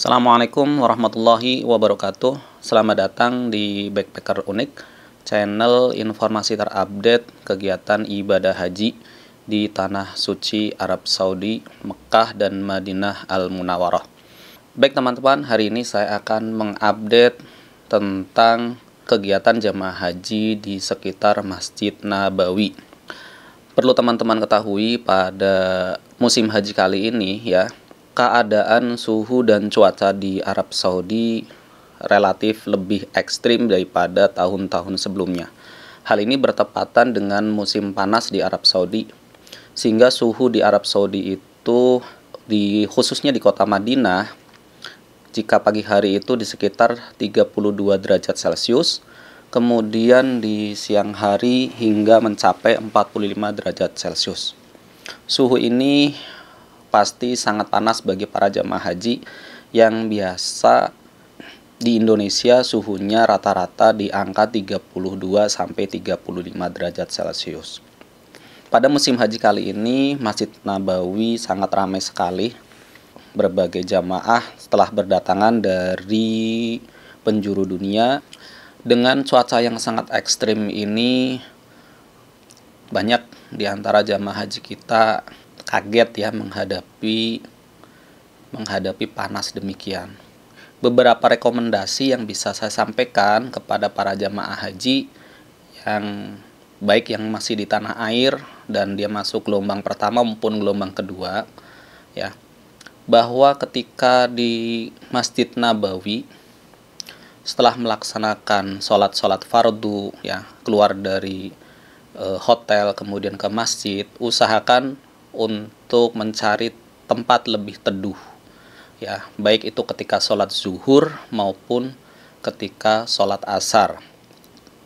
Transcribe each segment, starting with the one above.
Assalamualaikum warahmatullahi wabarakatuh Selamat datang di Backpacker Unik Channel informasi terupdate kegiatan ibadah haji Di Tanah Suci Arab Saudi, Mekah dan Madinah al Munawwarah. Baik teman-teman, hari ini saya akan mengupdate tentang kegiatan jemaah haji di sekitar Masjid Nabawi Perlu teman-teman ketahui pada musim haji kali ini ya keadaan suhu dan cuaca di Arab Saudi relatif lebih ekstrim daripada tahun-tahun sebelumnya. Hal ini bertepatan dengan musim panas di Arab Saudi, sehingga suhu di Arab Saudi itu di khususnya di kota Madinah jika pagi hari itu di sekitar 32 derajat Celcius, kemudian di siang hari hingga mencapai 45 derajat Celcius. Suhu ini pasti sangat panas bagi para jamaah haji yang biasa di Indonesia suhunya rata-rata di angka 32 sampai 35 derajat Celcius. Pada musim haji kali ini, Masjid Nabawi sangat ramai sekali. Berbagai jamaah telah berdatangan dari penjuru dunia. Dengan cuaca yang sangat ekstrim ini, banyak di antara jamaah haji kita kaget ya menghadapi menghadapi panas demikian. Beberapa rekomendasi yang bisa saya sampaikan kepada para jamaah haji yang baik yang masih di tanah air dan dia masuk gelombang pertama maupun gelombang kedua ya bahwa ketika di Masjid Nabawi setelah melaksanakan sholat-sholat fardu ya keluar dari e, hotel kemudian ke masjid usahakan untuk mencari tempat lebih teduh ya baik itu ketika sholat zuhur maupun ketika sholat asar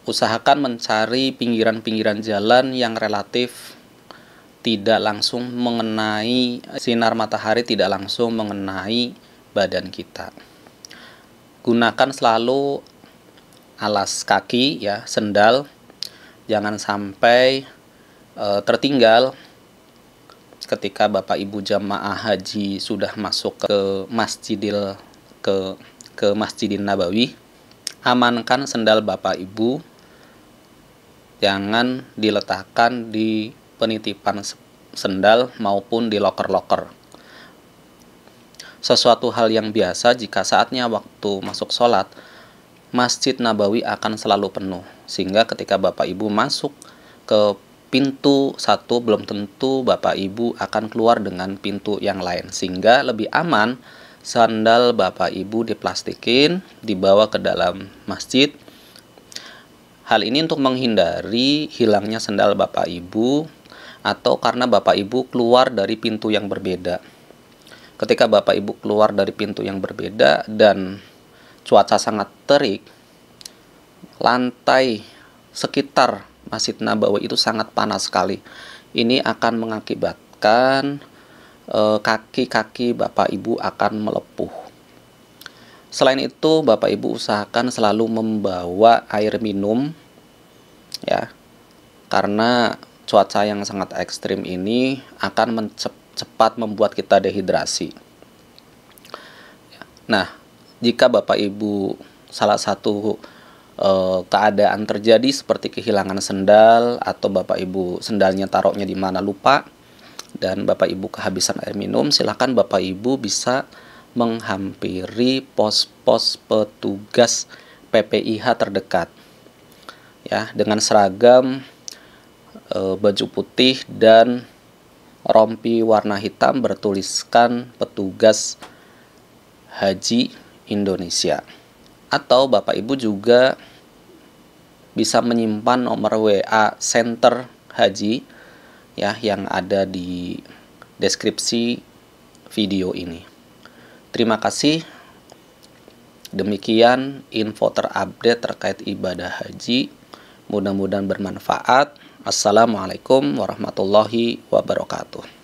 usahakan mencari pinggiran-pinggiran jalan yang relatif tidak langsung mengenai sinar matahari tidak langsung mengenai badan kita gunakan selalu alas kaki ya sendal jangan sampai e, tertinggal ketika Bapak Ibu jamaah haji sudah masuk ke Masjidil ke ke Masjidin Nabawi, amankan sendal Bapak Ibu jangan diletakkan di penitipan sendal maupun di loker-loker. Sesuatu hal yang biasa jika saatnya waktu masuk sholat, Masjid Nabawi akan selalu penuh, sehingga ketika Bapak Ibu masuk ke pintu satu belum tentu Bapak Ibu akan keluar dengan pintu yang lain sehingga lebih aman sandal Bapak Ibu diplastikin dibawa ke dalam masjid Hal ini untuk menghindari hilangnya sandal Bapak Ibu atau karena Bapak Ibu keluar dari pintu yang berbeda. Ketika Bapak Ibu keluar dari pintu yang berbeda dan cuaca sangat terik, lantai sekitar Masjid Nabawi itu sangat panas sekali. Ini akan mengakibatkan eh, kaki-kaki e, Bapak Ibu akan melepuh. Selain itu, Bapak Ibu usahakan selalu membawa air minum ya. Karena cuaca yang sangat ekstrim ini akan cepat membuat kita dehidrasi. Nah, jika Bapak Ibu salah satu Eh, keadaan terjadi seperti kehilangan sendal atau Bapak Ibu sendalnya taruhnya di mana lupa dan Bapak Ibu kehabisan air minum, silahkan Bapak Ibu bisa menghampiri pos-pos petugas PPIH terdekat. Ya, dengan seragam e, baju putih dan rompi warna hitam bertuliskan petugas Haji Indonesia atau Bapak Ibu juga bisa menyimpan nomor WA Center Haji ya yang ada di deskripsi video ini. Terima kasih. Demikian info terupdate terkait ibadah haji. Mudah-mudahan bermanfaat. Assalamualaikum warahmatullahi wabarakatuh.